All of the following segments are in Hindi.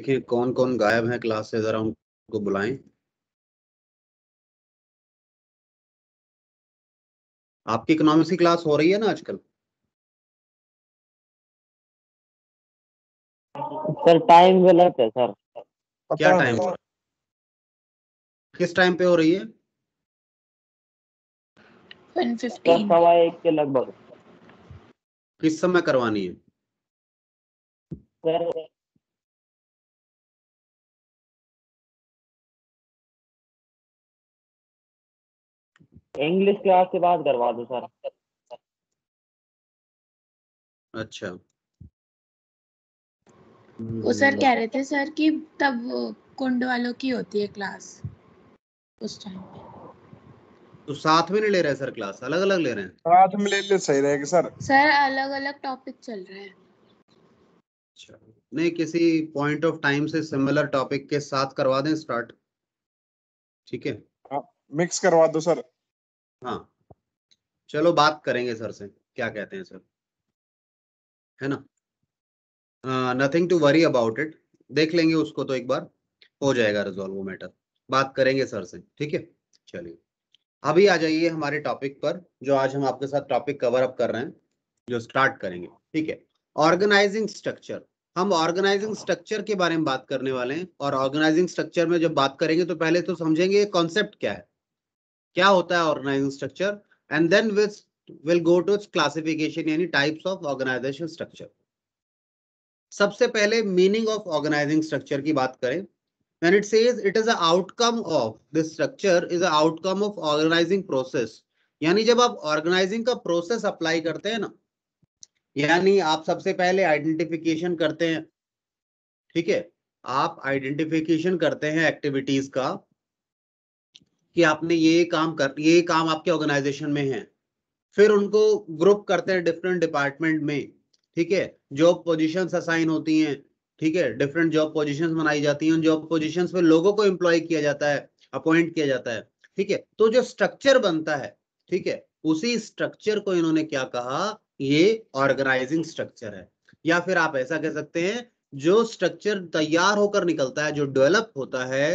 देखिए कौन कौन गायब है क्लास से जरा उनको बुलाए आपकी इकोनॉमिक्स की क्लास हो रही है ना आजकल सर टाइम गलत है सर क्या टाइम किस टाइम पे हो रही है सवा एक के लगभग किस समय करवानी है सर इंग्लिश क्लास के बाद करवा दो सर अच्छा वो सर कह रहे थे सर कि तब कुंड वालों की होती है क्लास उस टाइम पे तो साथ में नहीं ले रहे सर क्लास अलग अलग ले रहे हैं साथ में ले ले सही रहेगा सर सर अलग अलग टॉपिक चल रहे हैं अच्छा नहीं किसी पॉइंट ऑफ टाइम से सिमिलर टॉपिक के साथ करवा दें स्टार्ट ठीक है मिक्स हाँ, करवा दो सर हाँ चलो बात करेंगे सर से क्या कहते हैं सर है ना nothing to worry about it देख लेंगे उसको तो एक बार हो जाएगा रिजॉल्व वो मैटर बात करेंगे सर से ठीक है चलिए अभी आ जाइए हमारे टॉपिक पर जो आज हम आपके साथ टॉपिक कवर अप कर रहे हैं जो स्टार्ट करेंगे ठीक है ऑर्गेनाइजिंग स्ट्रक्चर हम ऑर्गेनाइजिंग स्ट्रक्चर के बारे में बात करने वाले हैं और ऑर्गेनाइजिंग स्ट्रक्चर में जब बात करेंगे तो पहले तो समझेंगे ये कॉन्सेप्ट क्या है क्या होता है organising structure and then with will go to its classification यानी टाइप्स ऑफ ऑर्गेनाइजेशन स्ट्रक्चर सबसे पहले मीनिंग ऑफ ऑर्गेनाइजिंग स्ट्रक्चर की बात करें when it says it is a outcome of this structure is a outcome of organizing process यानी जब आप organizing का process apply करते हैं ना यानी आप सबसे पहले identification करते हैं ठीक है आप identification करते हैं activities का कि आपने ये काम कर ये काम आपके ऑर्गेनाइजेशन में है फिर उनको ग्रुप करते हैं डिफरेंट डिपार्टमेंट में ठीक है जॉब पोजीशंस असाइन होती हैं ठीक है डिफरेंट जॉब पोजीशंस बनाई जाती हैं उन जॉब पोजीशंस पे लोगों को एम्प्लॉय किया जाता है अपॉइंट किया जाता है ठीक है तो जो स्ट्रक्चर बनता है ठीक है उसी स्ट्रक्चर को इन्होंने क्या कहा ये ऑर्गेनाइजिंग स्ट्रक्चर है या फिर आप ऐसा कह सकते हैं जो स्ट्रक्चर तैयार होकर निकलता है जो डेवलप होता है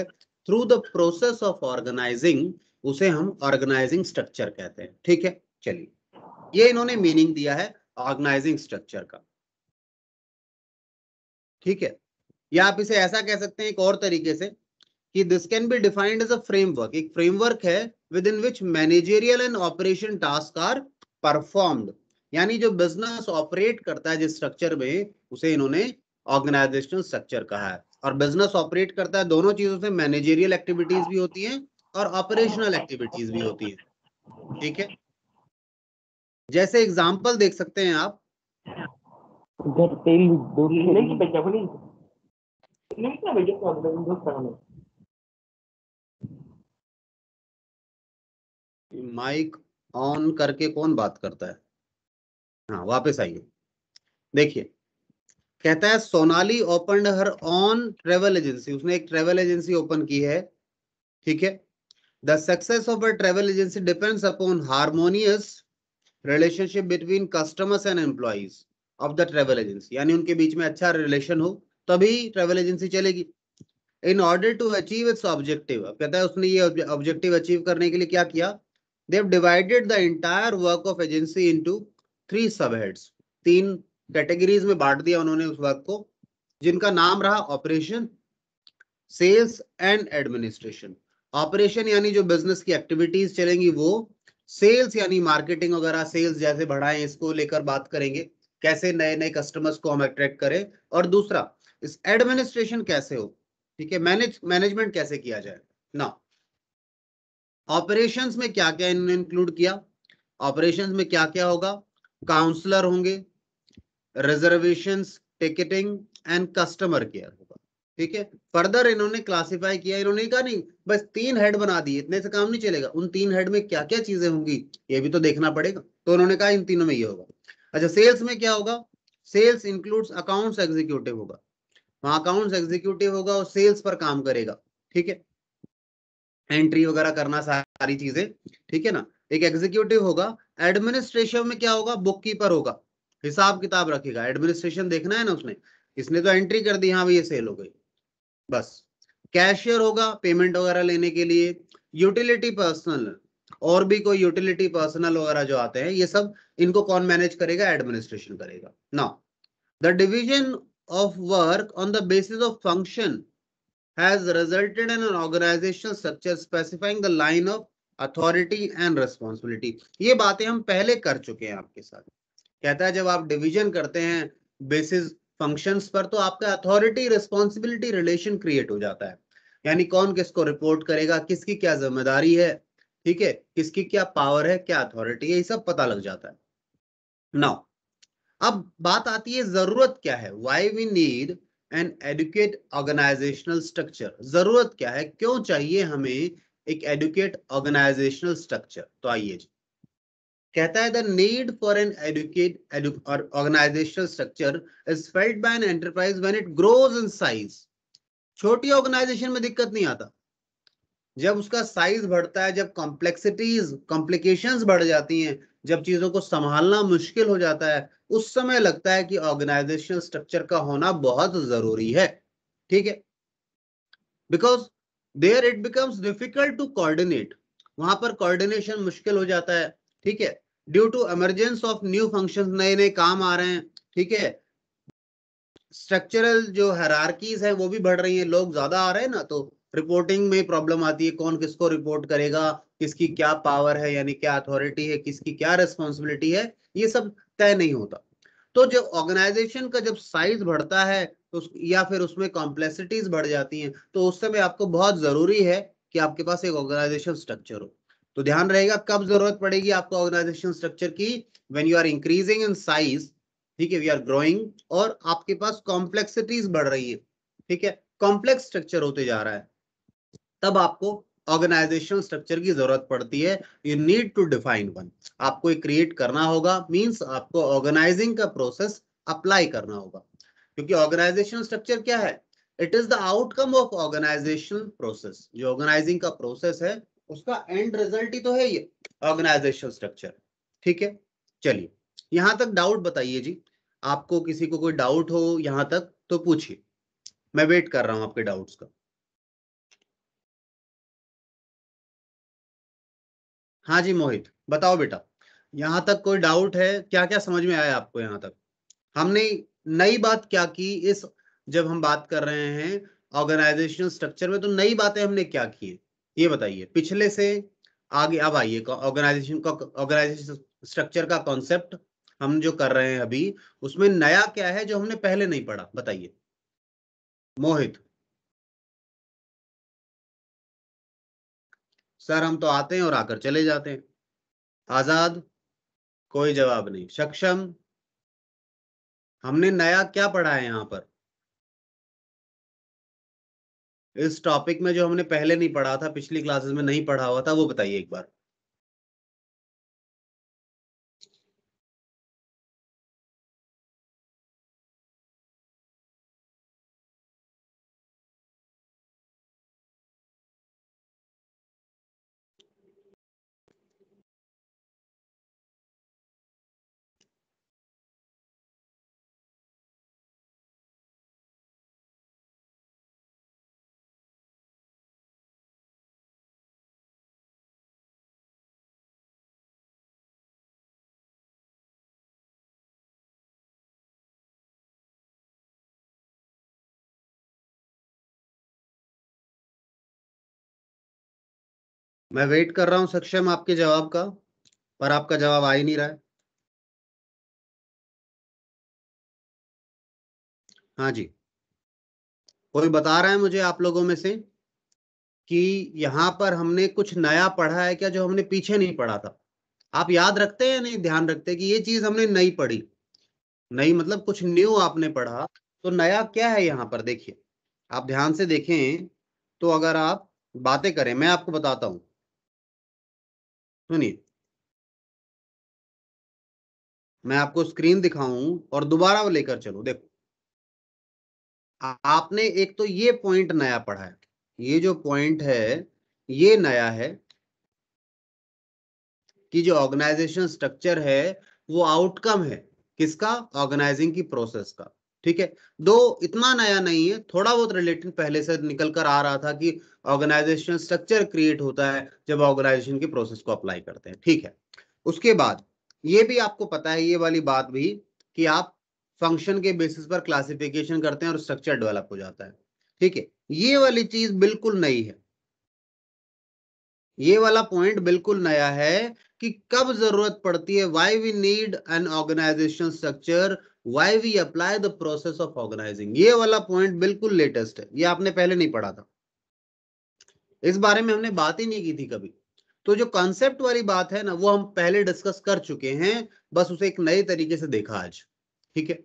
through the process of organising उसे हम ऑर्गेनाइजिंग स्ट्रक्चर कहते हैं ठीक है चलिए ये इन्होंने मीनिंग दिया है ऑर्गेनाइजिंग स्ट्रक्चर का ठीक है या आप इसे ऐसा कह सकते हैं एक और तरीके से कि this can be defined as a framework एक फ्रेमवर्क है within which managerial and operation task are performed यानी जो बिजनेस ऑपरेट करता है जिस स्ट्रक्चर में उसे इन्होंने ऑर्गेनाइजेशनल स्ट्रक्चर कहा है और बिजनेस ऑपरेट करता है दोनों चीजों से मैनेजेरियल एक्टिविटीज भी होती है और ऑपरेशनल एक्टिविटीज भी होती है ठीक है जैसे एग्जाम्पल देख सकते हैं आप माइक ऑन करके कौन बात करता है हाँ वापस आइए देखिए कहता है Sonali open her own travel agency उसने एक ट्रेवल एजेंसी ओपन की है ठीक है the success of a travel agency depends upon harmonious relationship between customers and employees of the travel agency यानी उनके बीच में अच्छा रिलेशन हो तभी ट्रेवल एजेंसी चलेगी in order to achieve its objective कहता है उसने ये ऑब्जेक्टिव अचीव करने के लिए क्या किया they divided the entire work of agency to three sub heads तीन कैटेगरीज में बांट दिया उन्होंने उस वर्क को जिनका नाम रहा operation sales and administration operation यानी जो बिजनेस की एक्टिविटीज चलेंगी वो सेल्स यानी मार्केटिंग वगैरह सेल्स जैसे बढ़ाएं इसको लेकर बात करेंगे कैसे नए नए कस्टमर्स को हम अट्रैक्ट करें और दूसरा इस एडमिनिस्ट्रेशन कैसे हो ठीक है मैनेज मैनेजमेंट कैसे किया जाए ना ऑपरेशंस में क्या क्या इन्होंने इंक्लूड किया ऑपरेशंस में क्या क्या होगा काउंसलर होंगे reservation ticketing and customer care होगा ठीक है फर्दर इन्होंने क्लासिफाई किया इन्होंने कहा नहीं बस तीन हेड बना दिए इतने से काम नहीं चलेगा उन तीन हेड में क्या क्या चीजें होंगी ये भी तो देखना पड़ेगा तो उन्होंने कहा इन तीनों में ये होगा अच्छा सेल्स में क्या होगा सेल्स इंक्लूड्स अकाउंट्स एग्जीक्यूटिव होगा वहां अकाउंट्स एग्जीक्यूटिव होगा और सेल्स पर काम करेगा ठीक है एंट्री वगैरह करना सारी चीजें ठीक है ना एक एग्जीक्यूटिव होगा एडमिनिस्ट्रेशन में क्या होगा बुक कीपर होगा हिसाब किताब रखेगा एडमिनिस्ट्रेशन देखना है ना उसने इसने तो एंट्री कर दी हाँ भाई ये सेल हो गई बस कैशियर होगा पेमेंट वगैरह लेने के लिए यूटिलिटी पर्सनल और भी कोई यूटिलिटी पर्सनल वगैरह जो आते हैं ये सब इनको कौन मैनेज करेगा एडमिनिस्ट्रेशन करेगा ना the division of work on the basis of function has resulted in an organization structure specifying the line of authority and responsibility ये बातें हम पहले कर चुके हैं आपके साथ कहता है जब आप डिवीजन करते हैं बेसिस फंक्शंस पर तो आपका अथॉरिटी रिस्पॉन्सिबिलिटी रिलेशन क्रिएट हो जाता है यानी कौन किसको रिपोर्ट करेगा किसकी क्या जिम्मेदारी है ठीक है किसकी क्या पावर है क्या अथॉरिटी है ये सब पता लग जाता है नाउ अब बात आती है जरूरत क्या है why we need an adequate organizational structure जरूरत क्या है क्यों चाहिए हमें एक एडुकेट ऑर्गेनाइजेशनल स्ट्रक्चर तो आइए जी कहता है the need for an adequate or organizational structure is felt by an enterprise when it grows in size छोटी ऑर्गेनाइजेशन में दिक्कत नहीं आता जब उसका साइज बढ़ता है जब कॉम्प्लेक्सिटीज कॉम्प्लिकेशंस बढ़ जाती हैं जब चीजों को संभालना मुश्किल हो जाता है उस समय लगता है कि ऑर्गेनाइजेशनल स्ट्रक्चर का होना बहुत जरूरी है ठीक है because there it becomes difficult to coordinate वहां पर कोऑर्डिनेशन मुश्किल हो जाता है ठीक है due to emergence of new function नए नए काम आ रहे हैं ठीक है स्ट्रक्चरल जो हरारकीज है वो भी बढ़ रही है लोग ज्यादा आ रहे हैं ना तो रिपोर्टिंग में प्रॉब्लम आती है कौन किसको रिपोर्ट करेगा किसकी क्या पावर है यानी क्या अथॉरिटी है किसकी क्या रिस्पॉन्सिबिलिटी है ये सब तय नहीं होता तो जब ऑर्गेनाइजेशन का जब साइज बढ़ता है तो या फिर उसमें कॉम्प्लेक्सिटीज बढ़ जाती हैं तो उस समय आपको बहुत जरूरी है कि आपके पास एक ऑर्गेनाइजेशन स्ट्रक्चर हो तो ध्यान रहेगा कब जरूरत पड़ेगी आपको ऑर्गेनाइजेशन स्ट्रक्चर की when you are increasing in size ठीक है वी आर ग्रोइंग और आपके पास कॉम्प्लेक्सिटीज बढ़ रही है ठीक है कॉम्प्लेक्स स्ट्रक्चर होते जा रहा है तब आपको ऑर्गेनाइजेशन स्ट्रक्चर की जरूरत पड़ती है you need to define one आपको क्रिएट करना होगा मींस आपको ऑर्गेनाइजिंग का प्रोसेस अप्लाई करना होगा क्योंकि ऑर्गेनाइजेशन स्ट्रक्चर क्या है it is the outcome of organization process जो ऑर्गेनाइजिंग का प्रोसेस है उसका एंड रिजल्ट ही तो है ये ऑर्गेनाइजेशन स्ट्रक्चर ठीक है चलिए यहां तक डाउट बताइए जी आपको किसी को कोई डाउट हो यहां तक तो पूछिए मैं वेट कर रहा हूं आपके डाउट्स का हाँ जी मोहित बताओ बेटा यहां तक कोई डाउट है क्या क्या समझ में आया आपको यहाँ तक हमने नई बात क्या की इस जब हम बात कर रहे हैं ऑर्गेनाइजेशनल स्ट्रक्चर में तो नई बातें हमने क्या की है ये बताइए पिछले से आगे अब आइए ऑर्गेनाइजेशन का ऑर्गेनाइजेशन स्ट्रक्चर का कॉन्सेप्ट हम जो कर रहे हैं अभी उसमें नया क्या है जो हमने पहले नहीं पढ़ा बताइए मोहित सर हम तो आते हैं और आकर चले जाते हैं आजाद कोई जवाब नहीं सक्षम हमने नया क्या पढ़ा है यहां पर इस टॉपिक में जो हमने पहले नहीं पढ़ा था पिछली क्लासेस में नहीं पढ़ा हुआ था वो बताइए एक बार मैं वेट कर रहा हूं सक्षम आपके जवाब का पर आपका जवाब आ ही नहीं रहा है हाँ जी कोई बता रहा है मुझे आप लोगों में से कि यहां पर हमने कुछ नया पढ़ा है क्या जो हमने पीछे नहीं पढ़ा था आप याद रखते हैं या नहीं ध्यान रखते कि ये चीज हमने नई पढ़ी नई मतलब कुछ न्यू आपने पढ़ा तो नया क्या है यहाँ पर देखिए आप ध्यान से देखें तो अगर आप बातें करें मैं आपको बताता हूं सुनिए मैं आपको स्क्रीन दिखाऊं और दोबारा वो लेकर चलू देखो आपने एक तो ये पॉइंट नया पढ़ा है ये जो पॉइंट है ये नया है कि जो ऑर्गेनाइजेशन स्ट्रक्चर है वो आउटकम है किसका ऑर्गेनाइजिंग की प्रोसेस का ठीक है दो इतना नया नहीं है थोड़ा बहुत रिलेटेड पहले से निकल कर आ रहा था कि ऑर्गेनाइजेशन स्ट्रक्चर क्रिएट होता है जब ऑर्गेनाइजेशन के प्रोसेस को अप्लाई करते हैं ठीक है उसके बाद ये भी आपको पता है ये वाली बात भी कि आप फंक्शन के बेसिस पर क्लासिफिकेशन करते हैं और स्ट्रक्चर डेवलप हो जाता है ठीक है ये वाली चीज बिल्कुल नई है ये वाला पॉइंट बिल्कुल नया है कि कब जरूरत पड़ती है why we need an organization structure why we apply the process of organizing ये वाला पॉइंट बिल्कुल लेटेस्ट है ये आपने पहले नहीं पढ़ा था इस बारे में हमने बात ही नहीं की थी कभी तो जो कॉन्सेप्ट वाली बात है ना वो हम पहले डिस्कस कर चुके हैं बस उसे एक नए तरीके से देखा आज ठीक है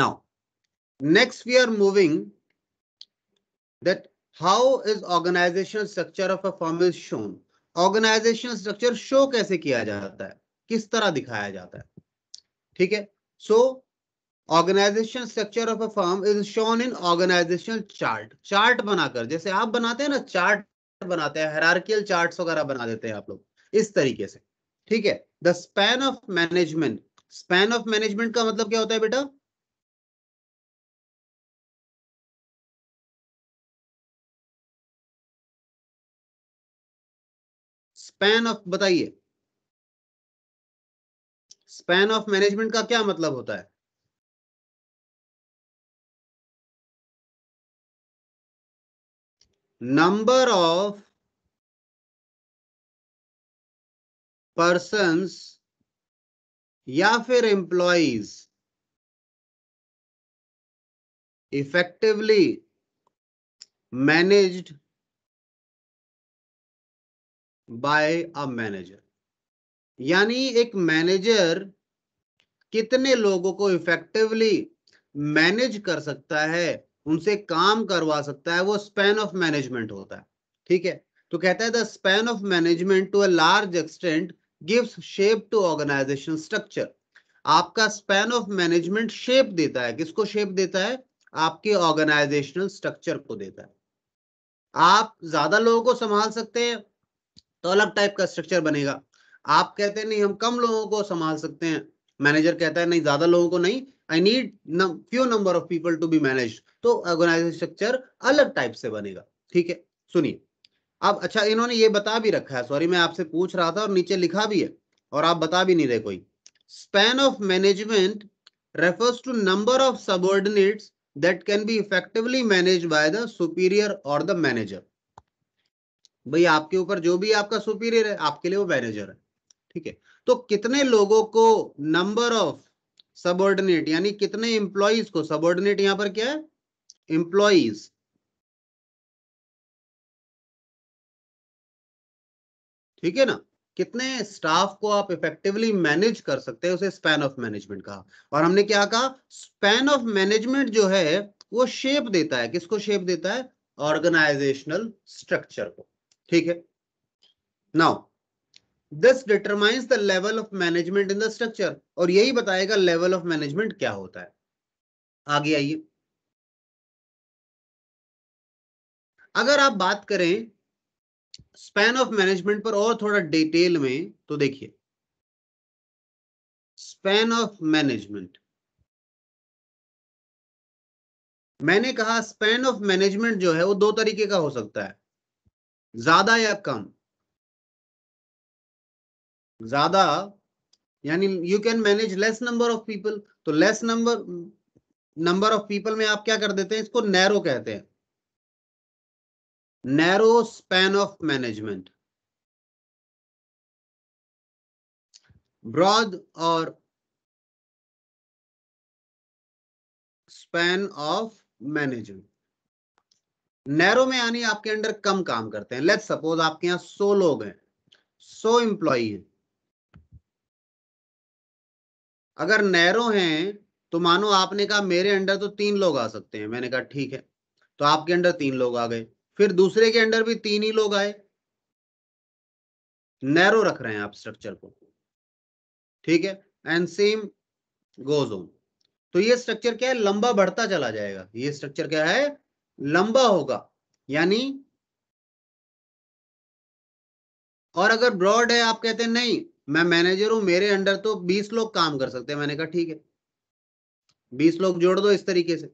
now next we are moving that how is organization structure of a form is shown organizational structure show कैसे किया जाता है किस तरह दिखाया जाता है ठीक है so organization structure of a firm is shown in organization chart chart बनाकर जैसे आप बनाते हैं ना चार्ट बनाते हैं हेरारकियल चार्ट वगैरह बना देते हैं आप लोग इस तरीके से ठीक है the span of management span of management का मतलब क्या होता है बेटा स्पैन ऑफ बताइए स्पैन ऑफ मैनेजमेंट का क्या मतलब होता है number of persons या फिर employees effectively managed by a manager यानी एक मैनेजर कितने लोगों को इफेक्टिवली मैनेज कर सकता है उनसे काम करवा सकता है वो स्पेन ऑफ मैनेजमेंट होता है ठीक है तो कहता है the span of management to a large extent gives shape to organization structure आपका स्पेन ऑफ मैनेजमेंट शेप देता है किसको शेप देता है आपके ऑर्गेनाइजेशनल स्ट्रक्चर को देता है आप ज्यादा लोगों को संभाल सकते हैं तो अलग टाइप का स्ट्रक्चर बनेगा आप कहते हैं नहीं हम कम लोगों को संभाल सकते हैं मैनेजर कहता है नहीं ज्यादा लोगों को नहीं I need few number of people to be manage तो ऑर्गेनाइजेशन स्ट्रक्चर अलग टाइप से बनेगा ठीक है सुनिए अब अच्छा इन्होंने ये बता भी रखा है सॉरी मैं आपसे पूछ रहा था और नीचे लिखा भी है और आप बता भी नहीं रहे कोई span of management refers to number of subordinate that can be effectively manage by the superior or the manager भाई आपके ऊपर जो भी आपका सुपीरियर है आपके लिए वो मैनेजर है ठीक है तो कितने लोगों को नंबर ऑफ सबोर्डिनेट यानी कितने इंप्लॉइज को सबोर्डिनेट यहां पर क्या है इंप्लॉइज ठीक है ना कितने स्टाफ को आप इफेक्टिवली मैनेज कर सकते हैं उसे स्पैन ऑफ मैनेजमेंट कहा और हमने क्या कहा स्पैन ऑफ मैनेजमेंट जो है वो शेप देता है किसको शेप देता है ऑर्गेनाइजेशनल स्ट्रक्चर को ठीक है now this determines the level of management in the structure और यही बताएगा लेवल ऑफ मैनेजमेंट क्या होता है आगे आइए अगर आप बात करें स्पैन ऑफ मैनेजमेंट पर और थोड़ा डिटेल में तो देखिए स्पैन ऑफ मैनेजमेंट मैंने कहा स्पैन ऑफ मैनेजमेंट जो है वो दो तरीके का हो सकता है ज्यादा या कम ज्यादा यानी you can manage less number of people तो less number number of people में आप क्या कर देते हैं इसको नैरो कहते हैं narrow span of management broad और स्पैन ऑफ मैनेजमेंट नैरो में यानी आपके अंडर कम काम करते हैं लेट्स सपोज आपके यहां सो लोग हैं सो एम्प्लॉई हैं अगर नैरो हैं तो मानो आपने कहा मेरे अंडर तो तीन लोग आ सकते हैं मैंने कहा ठीक है तो आपके अंडर तीन लोग आ गए फिर दूसरे के अंडर भी तीन ही लोग आए नैरो रख रहे हैं आप स्ट्रक्चर को ठीक है एंड सेम गोज ऑन तो ये स्ट्रक्चर क्या है लंबा बढ़ता चला जाएगा ये स्ट्रक्चर क्या है लंबा होगा यानी और अगर ब्रॉड है आप कहते हैं नहीं मैं मैनेजर हूं मेरे अंडर तो बीस लोग काम कर सकते हैं मैंने कहा ठीक है बीस लोग जोड़ दो इस तरीके से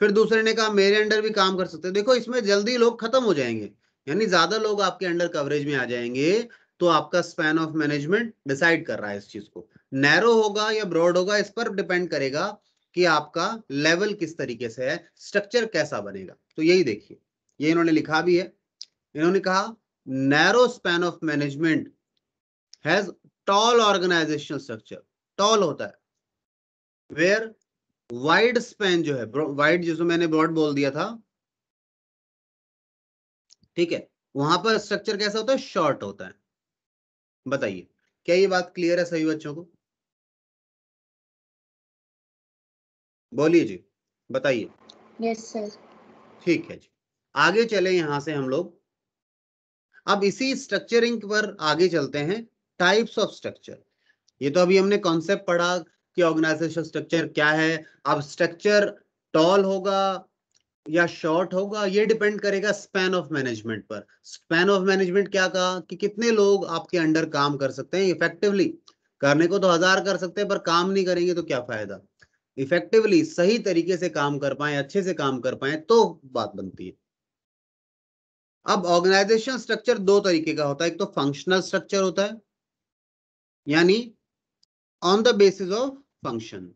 फिर दूसरे ने कहा मेरे अंडर भी काम कर सकते हैं देखो इसमें जल्दी लोग खत्म हो जाएंगे यानी ज्यादा लोग आपके अंडर कवरेज में आ जाएंगे तो आपका स्पैन ऑफ मैनेजमेंट डिसाइड कर रहा है इस चीज को नैरो होगा या ब्रॉड होगा इस पर डिपेंड करेगा कि आपका लेवल किस तरीके से है स्ट्रक्चर कैसा बनेगा तो यही देखिए ये इन्होंने लिखा भी है इन्होंने कहा narrow span of management has tall organizational structure tall होता है वेयर वाइड स्पेन जो है वाइड जिसको मैंने ब्रॉड बोल दिया था ठीक है वहां पर स्ट्रक्चर कैसा होता है शॉर्ट होता है बताइए क्या ये बात क्लियर है सभी बच्चों को बोलिए जी बताइए यस सर ठीक है जी आगे चले यहां से हम लोग अब इसी स्ट्रक्चरिंग पर आगे चलते हैं टाइप्स ऑफ स्ट्रक्चर ये तो अभी हमने कॉन्सेप्ट पढ़ा कि ऑर्गेनाइजेशन स्ट्रक्चर क्या है अब स्ट्रक्चर टॉल होगा या शॉर्ट होगा ये डिपेंड करेगा स्पैन ऑफ मैनेजमेंट पर स्पैन ऑफ मैनेजमेंट क्या कहा कि कितने लोग आपके अंडर काम कर सकते हैं इफेक्टिवली करने को तो हजार कर सकते हैं पर काम नहीं करेंगे तो क्या फायदा इफेक्टिवली सही तरीके से काम कर पाए अच्छे से काम कर पाए तो बात बनती है अब ऑर्गेनाइजेशन स्ट्रक्चर दो तरीके का होता है एक तो फंक्शनल स्ट्रक्चर होता है यानी on the basis of function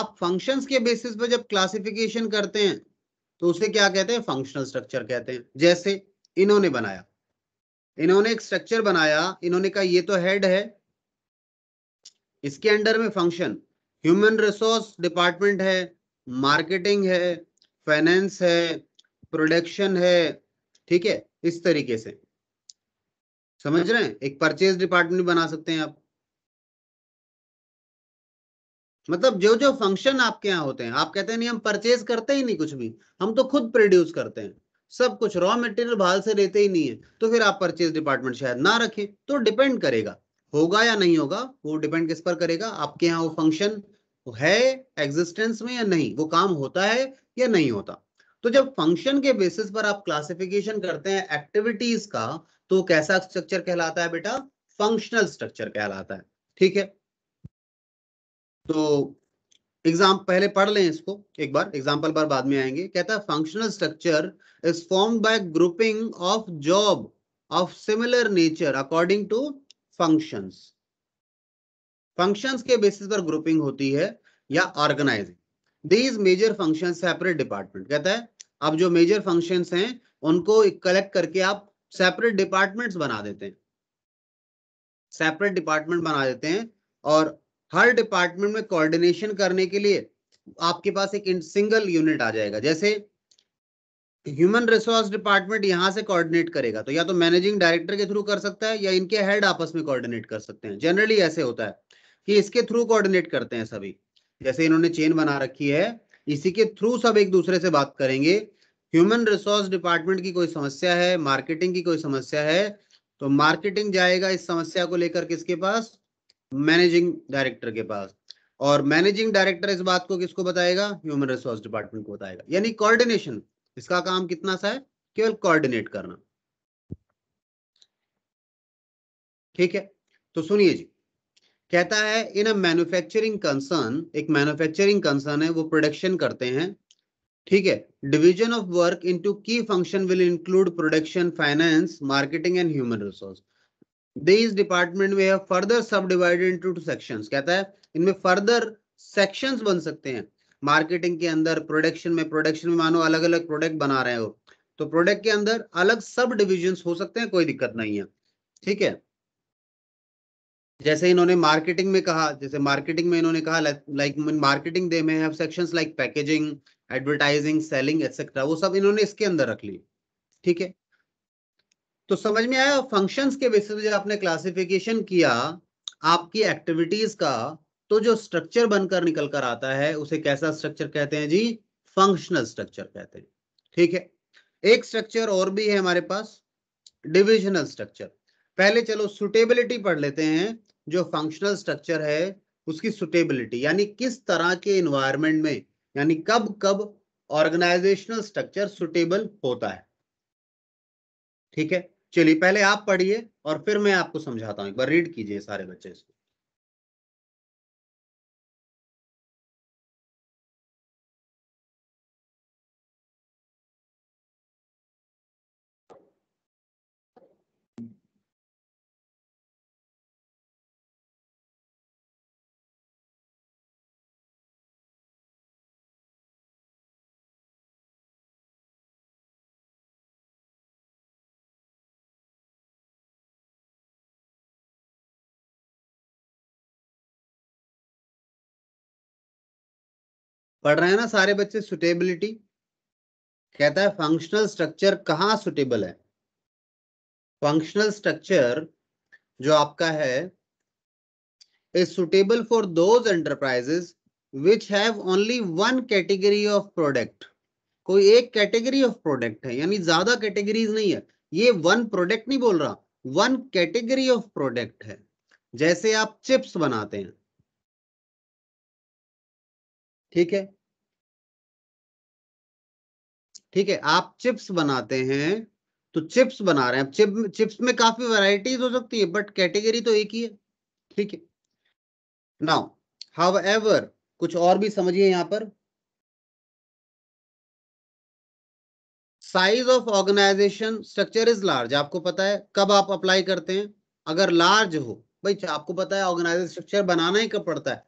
आप फंक्शंस के बेसिस पर जब क्लासिफिकेशन करते हैं तो उसे क्या कहते हैं फंक्शनल स्ट्रक्चर कहते हैं जैसे इन्होंने बनाया इन्होंने एक स्ट्रक्चर बनाया इन्होंने कहा ये तो हेड है इसके अंडर में फंक्शन ह्यूमन रिसोर्स डिपार्टमेंट है मार्केटिंग है फाइनेंस है प्रोडक्शन है ठीक है इस तरीके से समझ रहे हैं एक परचेज डिपार्टमेंट बना सकते हैं आप मतलब जो जो फंक्शन आपके यहाँ होते हैं आप कहते हैं नहीं हम परचेज करते ही नहीं कुछ भी हम तो खुद प्रोड्यूस करते हैं सब कुछ रॉ मटेरियल भाल से लेते ही नहीं है तो फिर आप परचेज डिपार्टमेंट शायद ना रखें तो डिपेंड करेगा होगा या नहीं होगा वो डिपेंड किस पर करेगा आपके यहाँ वो फंक्शन है एग्जिस्टेंस में या नहीं वो काम होता है या नहीं होता तो जब फंक्शन के बेसिस पर आप क्लासिफिकेशन करते हैं एक्टिविटीज का तो कैसा स्ट्रक्चर कहलाता है बेटा फंक्शनल स्ट्रक्चर कहलाता है ठीक है तो एग्जाम पहले पढ़ लें इसको एक बार एग्जाम्पल पर बाद में आएंगे कहता है functional structure is form by grouping of job of similar nature according to functions functions के बेसिस पर ग्रुपिंग होती है या organizing these major function separate department कहता है अब जो मेजर फंक्शन हैं उनको कलेक्ट करके आप सेपरेट डिपार्टमेंट बना देते हैं सेपरेट डिपार्टमेंट बना देते हैं और हर डिपार्टमेंट में कोऑर्डिनेशन करने के लिए आपके पास एक सिंगल यूनिट आ जाएगा जैसे ह्यूमन रिसोर्स डिपार्टमेंट यहां से कोऑर्डिनेट करेगा तो या तो मैनेजिंग डायरेक्टर के थ्रू कर सकता है या इनके हेड आपस में कोऑर्डिनेट कर सकते हैं जनरली ऐसे होता है कि इसके थ्रू कोऑर्डिनेट करते हैं सभी जैसे इन्होंने चेन बना रखी है इसी के थ्रू सब एक दूसरे से बात करेंगे ह्यूमन रिसोर्स डिपार्टमेंट की कोई समस्या है मार्केटिंग की कोई समस्या है तो मार्केटिंग जाएगा इस समस्या को लेकर किसके पास मैनेजिंग डायरेक्टर के पास और मैनेजिंग डायरेक्टर इस बात को किसको बताएगा ह्यूमन रिसोर्स डिपार्टमेंट को बताएगा यानी कोऑर्डिनेशन इसका काम कितना सा है केवल कोऑर्डिनेट करना ठीक है तो सुनिए जी कहता है इन अ मैन्युफैक्चरिंग कंसर्न एक मैन्युफैक्चरिंग कंसर्न है वो प्रोडक्शन करते हैं ठीक है division of work into key function will include production finance marketing and human resource this department में further sub divided into two sections कहता है इनमें फर्दर सेक्शंस बन सकते हैं मार्केटिंग के अंदर प्रोडक्शन में प्रोडक्शन में मानो अलग अलग प्रोडक्ट बना रहे हो तो प्रोडक्ट के अंदर अलग सब डिविजन हो सकते हैं कोई दिक्कत नहीं है ठीक है जैसे इन्होंने मार्केटिंग में कहा जैसे मार्केटिंग में इन्होंने कहा like marketing they may have sections like packaging advertising selling etcetera वो सब इन्होंने इसके अंदर रख लिए ठीक है तो समझ में आया फंक्शंस के बेसिस पे जब आपने क्लासिफिकेशन किया आपकी एक्टिविटीज का तो जो स्ट्रक्चर बनकर निकल कर आता है उसे कैसा स्ट्रक्चर कहते हैं जी फंक्शनल स्ट्रक्चर कहते हैं ठीक है एक स्ट्रक्चर और भी है हमारे पास डिविजनल स्ट्रक्चर पहले चलो सुटेबिलिटी पढ़ लेते हैं जो फंक्शनल स्ट्रक्चर है उसकी सुटेबिलिटी यानी किस तरह के इन्वायरमेंट में यानी कब कब ऑर्गेनाइजेशनल स्ट्रक्चर सुटेबल होता है ठीक है चलिए पहले आप पढ़िए और फिर मैं आपको समझाता हूँ एक बार रीड कीजिए सारे बच्चे इसको पढ़ रहे हैं ना सारे बच्चे सुटेबिलिटी कहता है फंक्शनल स्ट्रक्चर कहाँ सुटेबल है फंक्शनल स्ट्रक्चर जो आपका है is suitable for those enterprises which have only one category of product कोई एक कैटेगरी ऑफ प्रोडक्ट है यानी ज्यादा कैटेगरीज नहीं है ये वन प्रोडक्ट नहीं बोल रहा वन कैटेगरी ऑफ प्रोडक्ट है जैसे आप चिप्स बनाते हैं ठीक है ठीक है आप चिप्स बनाते हैं तो चिप्स बना रहे हैं चिप चिप्स में काफी वैरायटीज हो सकती है बट कैटेगरी तो एक ही है ठीक है नाउ हाउ एवर कुछ और भी समझिए यहां पर size of organisation structure is large आपको पता है कब आप अप्लाई करते हैं अगर लार्ज हो भाई आपको पता है ऑर्गेनाइजेशन स्ट्रक्चर बनाना ही कब पड़ता है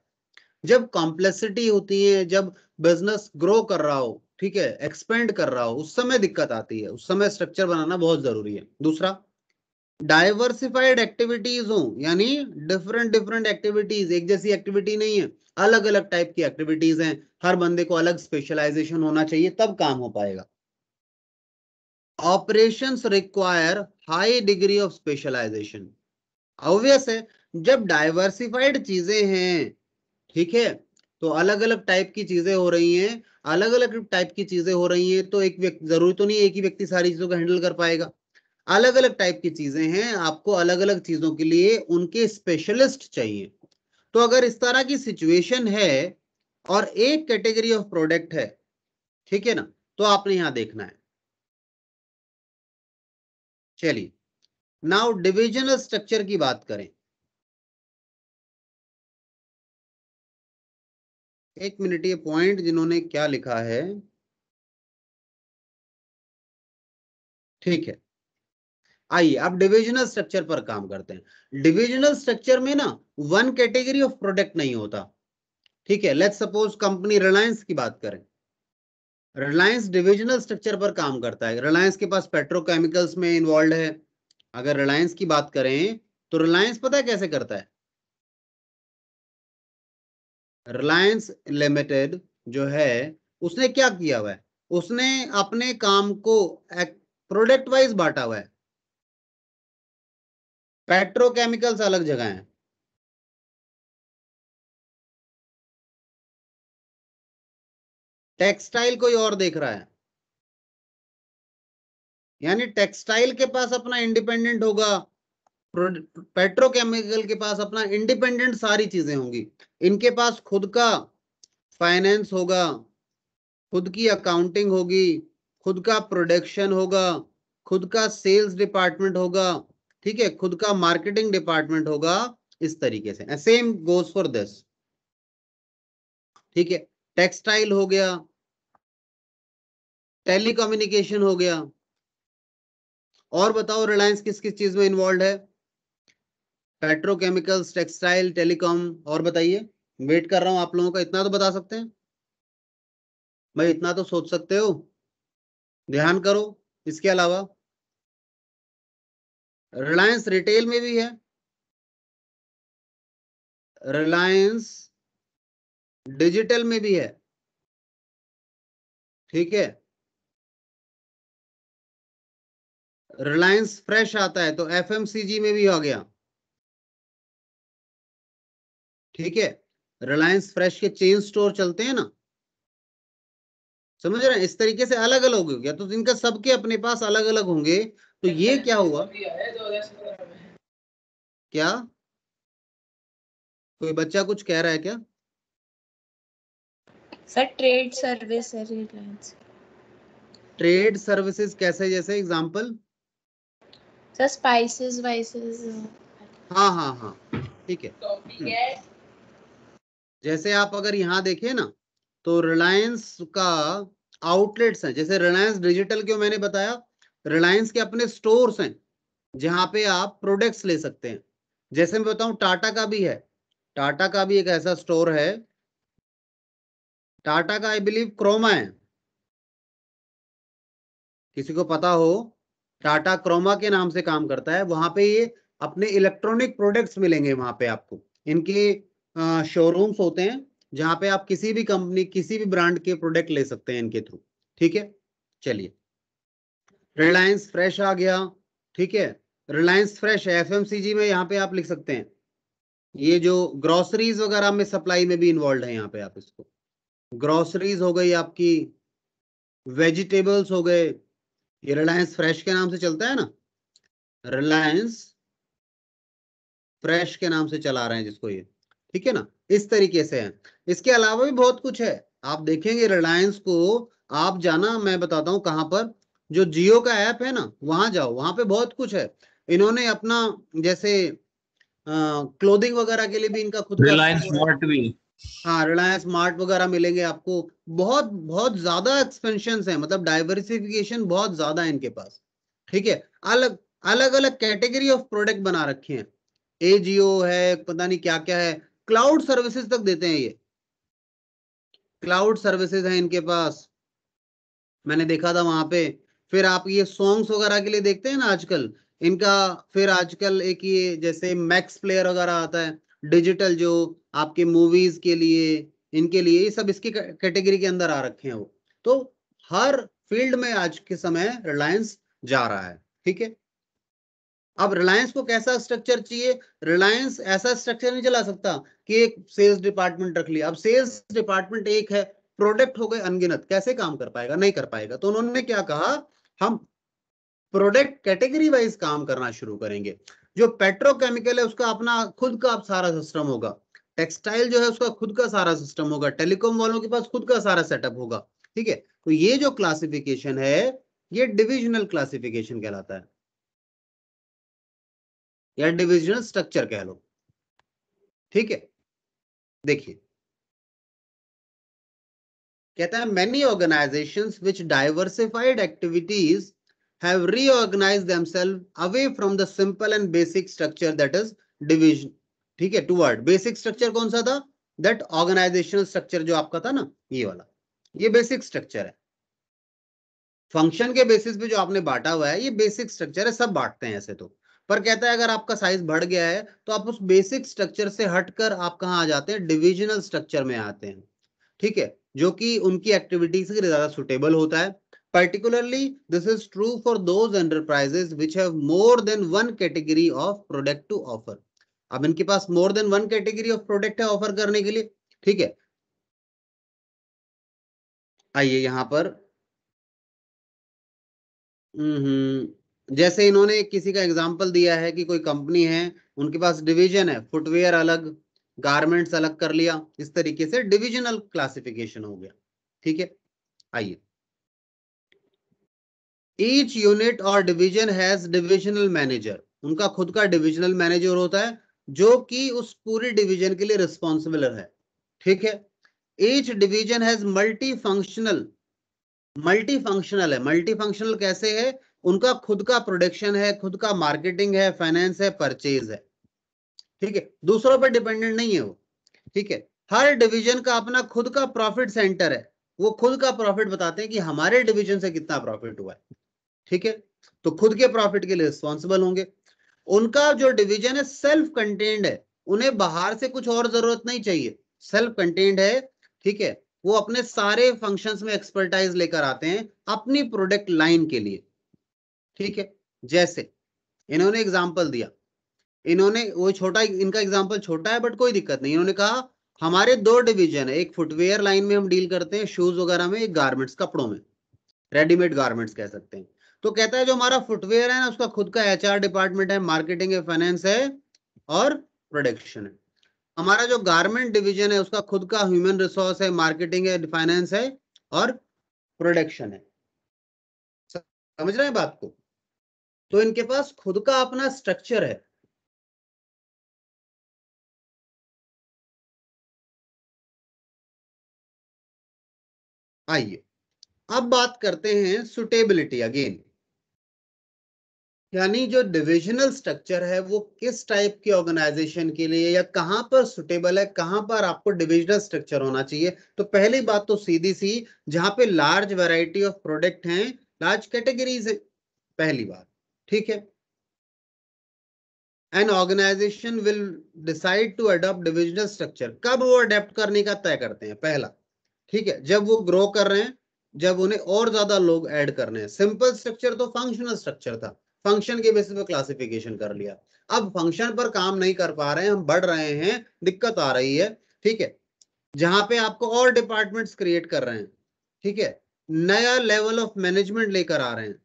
जब कॉम्प्लेक्सिटी होती है जब बिजनेस ग्रो कर रहा हो ठीक है एक्सपेंड कर रहा हो उस समय दिक्कत आती है उस समय स्ट्रक्चर बनाना बहुत जरूरी है दूसरा डाइवर्सिफाइड एक्टिविटीज हो यानी डिफरेंट डिफरेंट एक्टिविटीज एक जैसी एक्टिविटी नहीं है अलग अलग टाइप की एक्टिविटीज हैं हर बंदे को अलग स्पेशलाइजेशन होना चाहिए तब काम हो पाएगा operations require high degree of specialization obvious है जब डाइवर्सिफाइड चीजें हैं ठीक है तो अलग अलग टाइप की चीजें हो रही हैं अलग अलग टाइप की चीजें हो रही हैं तो एक व्यक्ति जरूरी तो नहीं एक ही व्यक्ति सारी चीजों को हैंडल कर पाएगा अलग अलग टाइप की चीजें हैं आपको अलग अलग चीजों के लिए उनके स्पेशलिस्ट चाहिए तो अगर इस तरह की सिचुएशन है और एक कैटेगरी ऑफ प्रोडक्ट है ठीक है ना तो आपने यहां देखना है चलिए नाउ डिविजनल स्ट्रक्चर की बात करें एक मिनट ये पॉइंट जिन्होंने क्या लिखा है ठीक है आइए अब डिविजनल स्ट्रक्चर पर काम करते हैं डिविजनल स्ट्रक्चर में ना वन कैटेगरी ऑफ प्रोडक्ट नहीं होता ठीक है लेट्स सपोज कंपनी रिलायंस की बात करें रिलायंस डिविजनल स्ट्रक्चर पर काम करता है रिलायंस के पास पेट्रोकेमिकल्स में इन्वॉल्व है अगर रिलायंस की बात करें तो रिलायंस पता है कैसे करता है रिलायंस लिमिटेड जो है उसने क्या किया हुआ है उसने अपने काम को प्रोडक्ट वाइज बांटा हुआ है पेट्रोकेमिकल्स अलग जगह है टेक्सटाइल कोई और देख रहा है यानी टेक्सटाइल के पास अपना इंडिपेंडेंट होगा पेट्रोकेमिकल के पास अपना इंडिपेंडेंट सारी चीजें होंगी इनके पास खुद का फाइनेंस होगा खुद की अकाउंटिंग होगी खुद का प्रोडक्शन होगा खुद का सेल्स डिपार्टमेंट होगा ठीक है खुद का मार्केटिंग डिपार्टमेंट होगा इस तरीके से सेम गोज फॉर दिस ठीक है टेक्सटाइल हो गया टेलीकम्युनिकेशन हो गया और बताओ रिलायंस किस किस चीज में इन्वॉल्व है पेट्रोकेमिकल्स टेक्सटाइल टेलीकॉम और बताइए वेट कर रहा हूं आप लोगों का इतना तो बता सकते हैं भाई इतना तो सोच सकते हो ध्यान करो इसके अलावा रिलायंस रिटेल में भी है रिलायंस डिजिटल में भी है ठीक है रिलायंस फ्रेश आता है तो एफएमसीजी में भी हो गया ठीक है रिलायंस फ्रेश के चेन स्टोर चलते हैं ना समझ रहे हैं इस तरीके से अलग अलग हो गया तो इनका सबके अपने पास अलग अलग होंगे तो ये क्या हुआ क्या कोई बच्चा कुछ कह रहा है क्या sir trade service Reliance trade services कैसे जैसे एग्जांपल सर स्पाइसेस वाइसेस हाँ हाँ हाँ ठीक है जैसे आप अगर यहाँ देखिए ना तो रिलायंस का आउटलेट्स हैं जैसे रिलायंस डिजिटल क्यों मैंने बताया रिलायंस के अपने स्टोर्स हैं जहां पे आप प्रोडक्ट्स ले सकते हैं जैसे मैं बताऊं टाटा का भी है टाटा का भी एक ऐसा स्टोर है टाटा का आई बिलीव क्रोमा है किसी को पता हो टाटा क्रोमा के नाम से काम करता है वहां पे ये अपने इलेक्ट्रॉनिक प्रोडक्ट्स मिलेंगे वहां पे आपको इनकी शोरूम्स होते हैं जहां पे आप किसी भी कंपनी किसी भी ब्रांड के प्रोडक्ट ले सकते हैं इनके थ्रू ठीक है चलिए रिलायंस फ्रेश आ गया ठीक है रिलायंस फ्रेश एफ में यहाँ पे आप लिख सकते हैं ये जो ग्रोसरीज वगैरह में सप्लाई में भी इन्वॉल्व है यहाँ पे आप इसको ग्रोसरीज हो गई आपकी वेजिटेबल्स हो गए ये रिलायंस फ्रेश के नाम से चलता है ना रिलायंस फ्रेश के नाम से चला रहे हैं जिसको ये ठीक है ना इस तरीके से है इसके अलावा भी बहुत कुछ है आप देखेंगे रिलायंस को आप जाना मैं बताता हूँ कहाँ पर जो जियो का ऐप है ना वहां जाओ वहां पे बहुत कुछ है इन्होंने अपना जैसे क्लोथिंग वगैरह के लिए भी इनका खुद रिलायंस स्मार्ट भी हाँ रिलायंस स्मार्ट वगैरह मिलेंगे आपको बहुत बहुत ज्यादा एक्सपेंशन है मतलब डाइवर्सिफिकेशन बहुत ज्यादा है इनके पास ठीक है अलग अलग अलग कैटेगरी ऑफ प्रोडक्ट बना रखे हैं ए जियो है पता नहीं क्या क्या है क्लाउड सर्विसेज तक देते हैं ये क्लाउड सर्विसेज है इनके पास मैंने देखा था वहां पे फिर आप ये सॉन्ग्स वगैरह के लिए देखते हैं ना आजकल इनका फिर आजकल एक ये जैसे मैक्स प्लेयर वगैरह आता है डिजिटल जो आपके मूवीज के लिए इनके लिए ये सब इसकी कैटेगरी के अंदर आ रखे हैं वो तो हर फील्ड में आज के समय रिलायंस जा रहा है ठीक है अब रिलायंस को कैसा स्ट्रक्चर चाहिए रिलायंस ऐसा स्ट्रक्चर नहीं चला सकता कि एक सेल्स डिपार्टमेंट रख लिया अब सेल्स डिपार्टमेंट एक है प्रोडक्ट हो गए अनगिनत कैसे काम कर पाएगा नहीं कर पाएगा तो उन्होंने क्या कहा हम प्रोडक्ट कैटेगरी वाइज काम करना शुरू करेंगे जो पेट्रोकेमिकल है उसका अपना खुद का अब सारा सिस्टम होगा टेक्सटाइल जो है उसका खुद का सारा सिस्टम होगा टेलीकॉम वालों के पास खुद का सारा सेटअप होगा ठीक है तो ये जो क्लासिफिकेशन है ये डिविजनल क्लासिफिकेशन कहलाता है या डिविजनल स्ट्रक्चर कह लो ठीक है देखिए कहता है many organization which diversified activities have reorganize themselve away from the simple and basic structure that is division ठीक है टू वर्ड बेसिक स्ट्रक्चर कौन सा था दैट ऑर्गेनाइजेशनल स्ट्रक्चर जो आपका था ना ये वाला ये बेसिक स्ट्रक्चर है फंक्शन के बेसिस पे जो आपने बांटा हुआ है ये बेसिक स्ट्रक्चर है सब बांटते हैं ऐसे तो पर कहता है अगर आपका साइज बढ़ गया है तो आप उस बेसिक स्ट्रक्चर से हटकर आप कहाँ आ जाते हैं डिविजनल स्ट्रक्चर में आते हैं ठीक है जो कि उनकी एक्टिविटीज के लिए ज्यादा सुटेबल होता है particularly this is true for those enterprises which have more than one category of product to offer अब इनके पास more than one category of product है ऑफर करने के लिए ठीक है आइए यहां पर हम्म, हम्म। जैसे इन्होंने किसी का एग्जाम्पल दिया है कि कोई कंपनी है उनके पास डिविजन है फुटवेयर अलग गारमेंट्स अलग कर लिया इस तरीके से डिविजनल क्लासिफिकेशन हो गया ठीक है आइए each unit or division has divisional manager उनका खुद का डिविजनल मैनेजर होता है जो कि उस पूरी डिवीजन के लिए रिस्पॉन्सिबल है ठीक है each division has multi functional multi functional है मल्टी फंक्शनल कैसे है उनका खुद का प्रोडक्शन है खुद का मार्केटिंग है फाइनेंस है परचेज है ठीक है दूसरों पर डिपेंडेंट नहीं है वो ठीक है हर डिवीजन का अपना खुद का प्रॉफिट सेंटर है वो खुद का प्रॉफिट बताते हैं कि हमारे डिवीजन से कितना प्रॉफिट हुआ है ठीक है तो खुद के प्रॉफिट के लिए रिस्पॉन्सिबल होंगे उनका जो डिवीजन है सेल्फ कंटेन्ड है उन्हें बाहर से कुछ और जरूरत नहीं चाहिए सेल्फ कंटेन्ड है ठीक है वो अपने सारे फंक्शंस में एक्सपर्टाइज लेकर आते हैं अपनी प्रोडक्ट लाइन के लिए ठीक है जैसे इन्होंने एग्जाम्पल दिया इन्होंने वो छोटा इनका एग्जाम्पल छोटा है बट कोई दिक्कत नहीं इन्होंने कहा हमारे दो डिवीजन है एक फुटवेयर लाइन में हम डील करते हैं शूज वगैरह में एक गारमेंट्स कपड़ों में रेडीमेड गारमेंट्स कह सकते हैं तो कहता है जो हमारा फुटवेयर है ना उसका खुद का एचआर डिपार्टमेंट है मार्केटिंग है फाइनेंस है और प्रोडक्शन है हमारा जो गारमेंट डिवीजन है उसका खुद का ह्यूमन रिसोर्स है मार्केटिंग है फाइनेंस है और प्रोडक्शन है समझ रहे हैं बात को तो इनके पास खुद का अपना स्ट्रक्चर है आइए अब बात करते हैं सुटेबिलिटी अगेन यानी जो डिविजनल स्ट्रक्चर है वो किस टाइप के ऑर्गेनाइजेशन के लिए या कहां पर सुटेबल है कहां पर आपको डिविजनल स्ट्रक्चर होना चाहिए तो पहली बात तो सीधी सी जहां पे लार्ज वैरायटी ऑफ प्रोडक्ट हैं लार्ज कैटेगरीज हैं पहली बात ठीक है an organization will decide to adopt divisional structure कब वो अडेप्ट करने का तय करते हैं पहला ठीक है जब वो ग्रो कर रहे हैं जब उन्हें और ज्यादा लोग ऐड करने हैं सिंपल स्ट्रक्चर तो फंक्शनल स्ट्रक्चर था फंक्शन के बेसिस पर क्लासिफिकेशन कर लिया अब फंक्शन पर काम नहीं कर पा रहे हैं हम बढ़ रहे हैं दिक्कत आ रही है ठीक है जहां पे आपको और डिपार्टमेंट्स क्रिएट कर रहे हैं ठीक है नया लेवल ऑफ मैनेजमेंट लेकर आ रहे हैं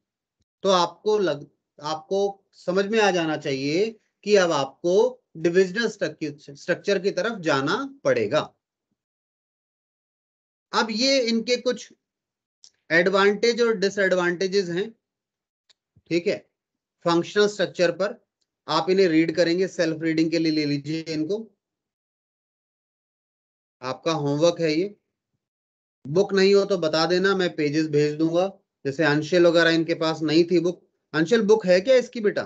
तो आपको लग आपको समझ में आ जाना चाहिए कि अब आपको डिविजनल स्ट्रक्चर की तरफ जाना पड़ेगा अब ये इनके कुछ एडवांटेज और डिसएडवांटेजेस हैं ठीक है फंक्शनल स्ट्रक्चर पर आप इन्हें रीड करेंगे सेल्फ रीडिंग के लिए ले लीजिए इनको आपका होमवर्क है ये बुक नहीं हो तो बता देना मैं पेजेस भेज दूंगा जैसे अंशेल वगैरह इनके पास नहीं थी बुक अंशल बुक है क्या इसकी बेटा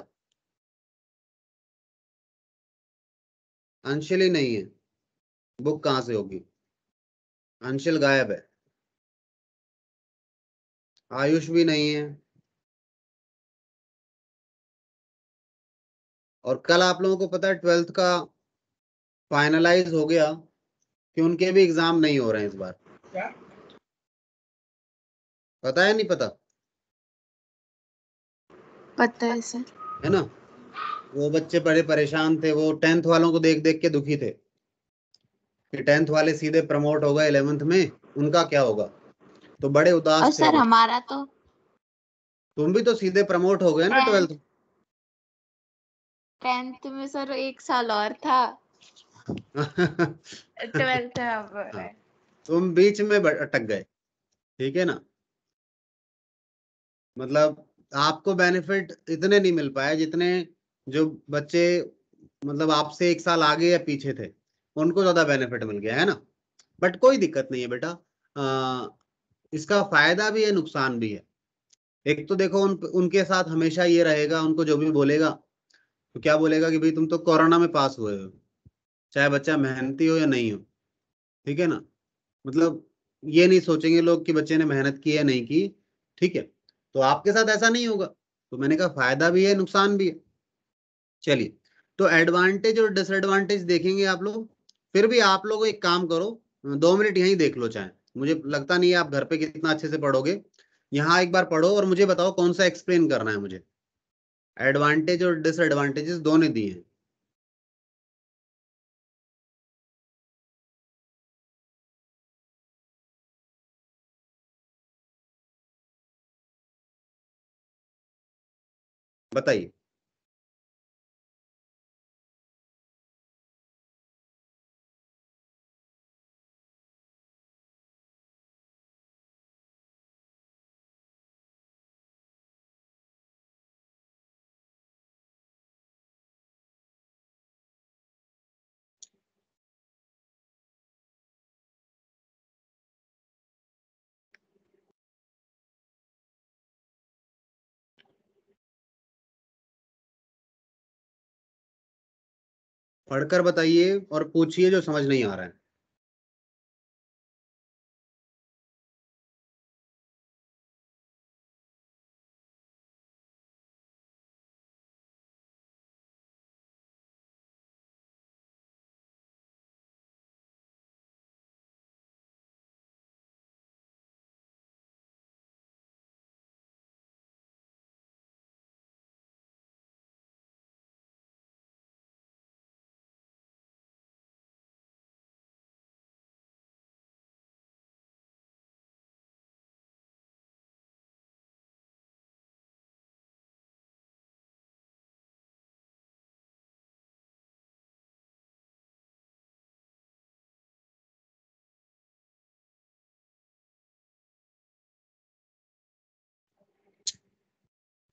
अंशल ही नहीं है बुक कहां से होगी अंशल गायब है आयुष भी नहीं है और कल आप लोगों को पता है ट्वेल्थ का फाइनलाइज हो गया कि उनके भी एग्जाम नहीं हो रहे हैं इस बार क्या पता है नहीं पता पता है सर है ना वो बच्चे बड़े परेशान थे वो टेंथ वालों को देख देख के दुखी थे कि टेंथ वाले सीधे प्रमोट होगा इलेवेंथ में उनका क्या होगा तो बड़े उदास थे सर हमारा तो तुम भी तो सीधे प्रमोट हो गए ना ट्वेल्थ टेंथ में सर एक साल और था ट्वेल्थ में हाँ। तुम बीच में अटक गए ठीक है ना मतलब आपको बेनिफिट इतने नहीं मिल पाए जितने जो बच्चे मतलब आपसे एक साल आगे या पीछे थे उनको ज्यादा बेनिफिट मिल गया है ना बट कोई दिक्कत नहीं है बेटा इसका फायदा भी है नुकसान भी है एक तो देखो उन, उनके साथ हमेशा ये रहेगा उनको जो भी बोलेगा तो क्या बोलेगा कि भाई तुम तो कोरोना में पास हुए हो चाहे बच्चा मेहनती हो या नहीं हो ठीक है ना मतलब ये नहीं सोचेंगे लोग कि बच्चे ने मेहनत की या नहीं की ठीक है तो आपके साथ ऐसा नहीं होगा तो मैंने कहा फायदा भी है नुकसान भी है चलिए तो एडवांटेज और डिसएडवांटेज देखेंगे आप लोग फिर भी आप लोग एक काम करो दो मिनट यहीं देख लो चाहे मुझे लगता नहीं है आप घर पे कितना अच्छे से पढ़ोगे यहाँ एक बार पढ़ो और मुझे बताओ कौन सा एक्सप्लेन करना है मुझे एडवांटेज और डिसएडवांटेजेस दोनों दिए हैं बताइए पढ़कर बताइए और पूछिए जो समझ नहीं आ रहा है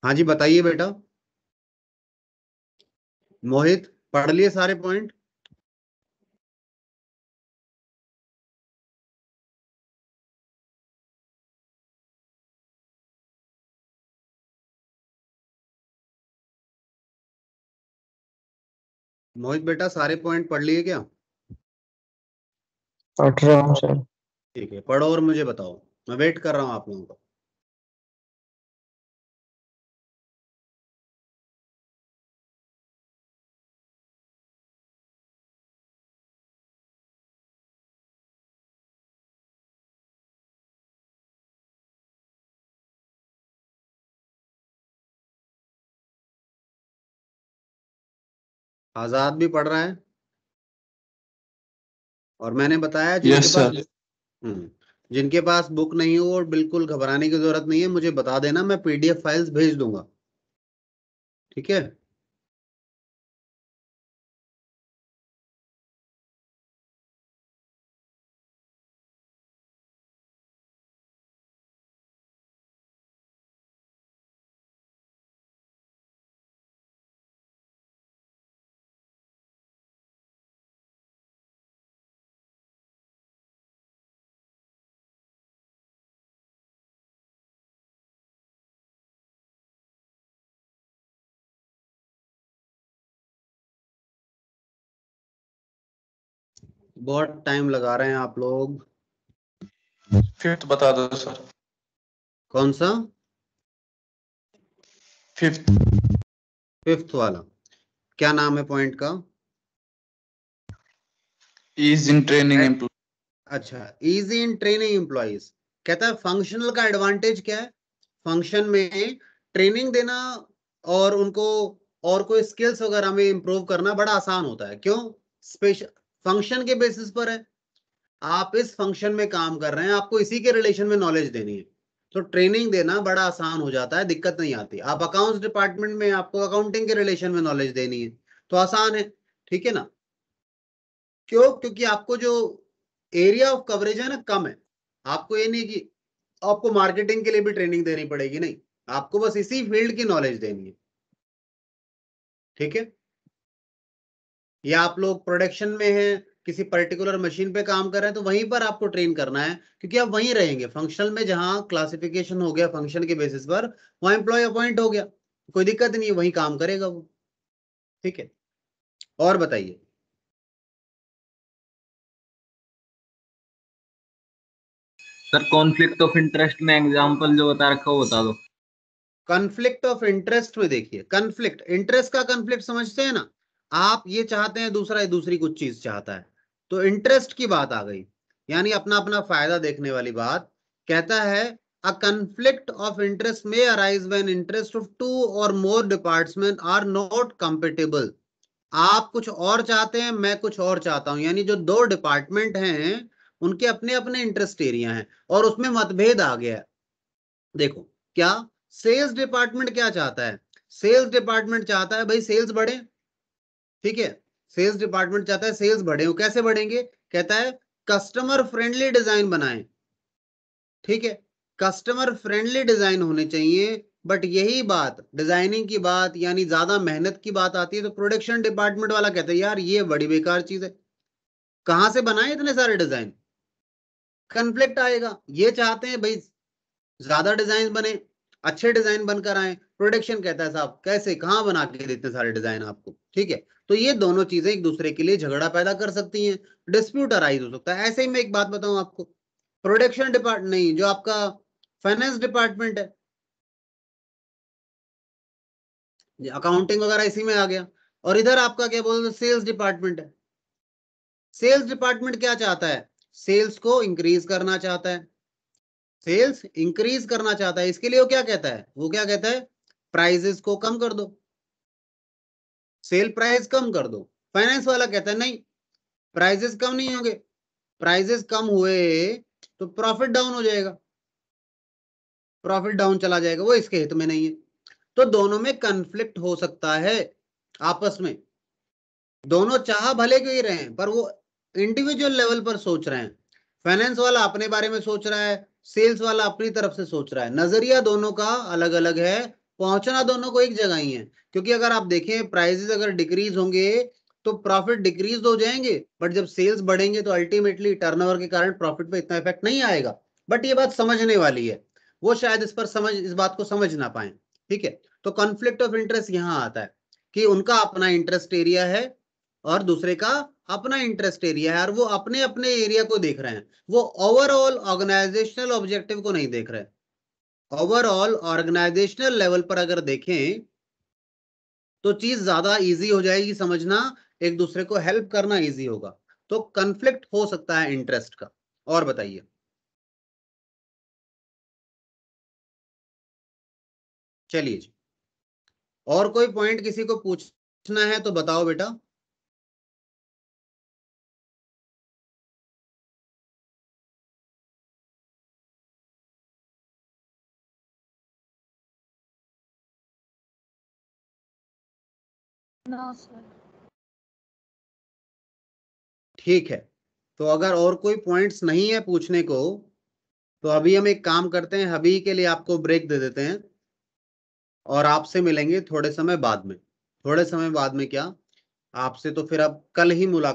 हाँ जी बताइए बेटा मोहित पढ़ लिए सारे पॉइंट मोहित बेटा सारे पॉइंट पढ़ लिए क्या पढ़ रहा हूँ सर ठीक है पढ़ो और मुझे बताओ मैं वेट कर रहा हूँ आप लोगों का आजाद भी पढ़ रहा है और मैंने बताया जिनके yes, पास हम्म, जिनके पास बुक नहीं हो और बिल्कुल घबराने की जरूरत नहीं है मुझे बता देना मैं पीडीएफ फाइल्स भेज दूंगा ठीक है बहुत टाइम लगा रहे हैं आप लोग फिफ्थ तो बता दो सर कौन सा फिफ्थ फिफ्थ वाला क्या नाम है पॉइंट का इज इन ट्रेनिंग एम्प्लॉय अच्छा इज इन ट्रेनिंग एम्प्लॉयज कहता है फंक्शनल का एडवांटेज क्या है फंक्शन में ट्रेनिंग देना और उनको और कोई स्किल्स वगैरह में इम्प्रूव करना बड़ा आसान होता है क्यों स्पेशल फंक्शन के बेसिस पर है आप इस फंक्शन में काम कर रहे हैं आपको इसी के रिलेशन में नॉलेज देनी है तो ट्रेनिंग देना बड़ा आसान हो जाता है दिक्कत नहीं आती आप अकाउंट्स डिपार्टमेंट में आपको अकाउंटिंग के रिलेशन में नॉलेज देनी है तो आसान है ठीक है ना क्यों क्योंकि आपको जो एरिया ऑफ कवरेज है ना कम है आपको ये नहीं कि आपको मार्केटिंग के लिए भी ट्रेनिंग देनी पड़ेगी नहीं आपको बस इसी फील्ड की नॉलेज देनी है ठीक है या आप लोग प्रोडक्शन में हैं किसी पर्टिकुलर मशीन पे काम कर रहे हैं तो वहीं पर आपको ट्रेन करना है क्योंकि आप वहीं रहेंगे फंक्शनल में जहाँ क्लासिफिकेशन हो गया फंक्शन के बेसिस पर वहां एम्प्लॉय अपॉइंट हो गया कोई दिक्कत नहीं है वहीं काम करेगा वो ठीक है और बताइए सर कॉन्फ्लिक्ट ऑफ इंटरेस्ट में एग्जांपल जो बता रखा हो बता दो कॉन्फ्लिक्ट ऑफ इंटरेस्ट में देखिए कॉन्फ्लिक्ट इंटरेस्ट का कॉन्फ्लिक्ट समझते हैं ना आप ये चाहते हैं दूसरा ये दूसरी कुछ चीज चाहता है तो इंटरेस्ट की बात आ गई यानी अपना अपना फायदा देखने वाली बात कहता है a conflict of interest may arise when interest of two or more department are not compatible आप कुछ और चाहते हैं मैं कुछ और चाहता हूं यानी जो दो डिपार्टमेंट हैं उनके अपने अपने इंटरेस्ट एरिया हैं और उसमें मतभेद आ गया देखो क्या सेल्स डिपार्टमेंट क्या चाहता है सेल्स डिपार्टमेंट चाहता है भाई सेल्स बढ़े ठीक है सेल्स डिपार्टमेंट चाहता है सेल्स बढ़े कैसे बढ़ेंगे कहता है कस्टमर फ्रेंडली डिजाइन बनाए ठीक है कस्टमर फ्रेंडली डिजाइन होने चाहिए बट यही बात डिजाइनिंग की बात यानी ज्यादा मेहनत की बात आती है तो प्रोडक्शन डिपार्टमेंट वाला कहते हैं यार ये बड़ी बेकार चीज है कहां से बनाए इतने सारे डिजाइन कंफ्लिक्ट आएगा ये चाहते हैं भाई ज्यादा डिजाइन बने अच्छे डिजाइन बनकर आए प्रोडक्शन कहता है साहब कैसे कहाँ बना के देते हैं सारे डिजाइन आपको ठीक है तो ये दोनों चीजें एक दूसरे के लिए झगड़ा पैदा कर सकती हैं डिस्प्यूट अराइज हो सकता है ऐसे ही मैं एक बात बताऊं आपको प्रोडक्शन डिपार्ट नहीं जो आपका फाइनेंस डिपार्टमेंट है अकाउंटिंग वगैरह इसी में आ गया और इधर आपका क्या बोलते सेल्स डिपार्टमेंट है सेल्स डिपार्टमेंट क्या चाहता है सेल्स को इंक्रीज करना चाहता है सेल्स इंक्रीज करना चाहता है इसके लिए वो क्या कहता है वो क्या कहता है प्राइजेस को कम कर दो सेल प्राइस कम कर दो फाइनेंस वाला कहता है नहीं प्राइजेस कम नहीं होंगे प्राइजेस कम हुए तो प्रॉफिट डाउन हो जाएगा प्रॉफिट डाउन चला जाएगा वो इसके हित में नहीं है तो दोनों में कंफ्लिक्ट हो सकता है आपस में दोनों चाह भले क्यों ही रहे हैं पर वो इंडिविजुअल लेवल पर सोच रहे हैं फाइनेंस वाला अपने बारे में सोच रहा है सेल्स वाला अपनी तरफ से सोच रहा है नजरिया दोनों का अलग अलग है पहुंचना दोनों को एक जगह ही है क्योंकि अगर आप देखें प्राइजेस अगर डिक्रीज होंगे तो प्रॉफिट डिक्रीज तो हो जाएंगे बट जब सेल्स बढ़ेंगे तो अल्टीमेटली टर्नओवर के कारण प्रॉफिट पे इतना इफेक्ट नहीं आएगा बट ये बात समझने वाली है वो शायद इस पर समझ इस बात को समझ ना पाए ठीक है तो कॉन्फ्लिक्ट ऑफ इंटरेस्ट यहाँ आता है कि उनका अपना इंटरेस्ट एरिया है और दूसरे का अपना इंटरेस्ट एरिया है और वो अपने अपने एरिया को देख रहे हैं वो ओवरऑल ऑर्गेनाइजेशनल ऑब्जेक्टिव को नहीं देख रहे हैं ओवरऑल ऑर्गेनाइजेशनल लेवल पर अगर देखें तो चीज ज्यादा इजी हो जाएगी समझना एक दूसरे को हेल्प करना इजी होगा तो कंफ्लिक्ट हो सकता है इंटरेस्ट का और बताइए चलिए जी और कोई पॉइंट किसी को पूछना है तो बताओ बेटा ठीक है तो अगर और कोई पॉइंट्स नहीं है पूछने को तो अभी हम एक काम करते हैं अभी के लिए आपको ब्रेक दे देते हैं और आपसे मिलेंगे थोड़े समय बाद में थोड़े समय बाद में क्या आपसे तो फिर अब कल ही मुलाकात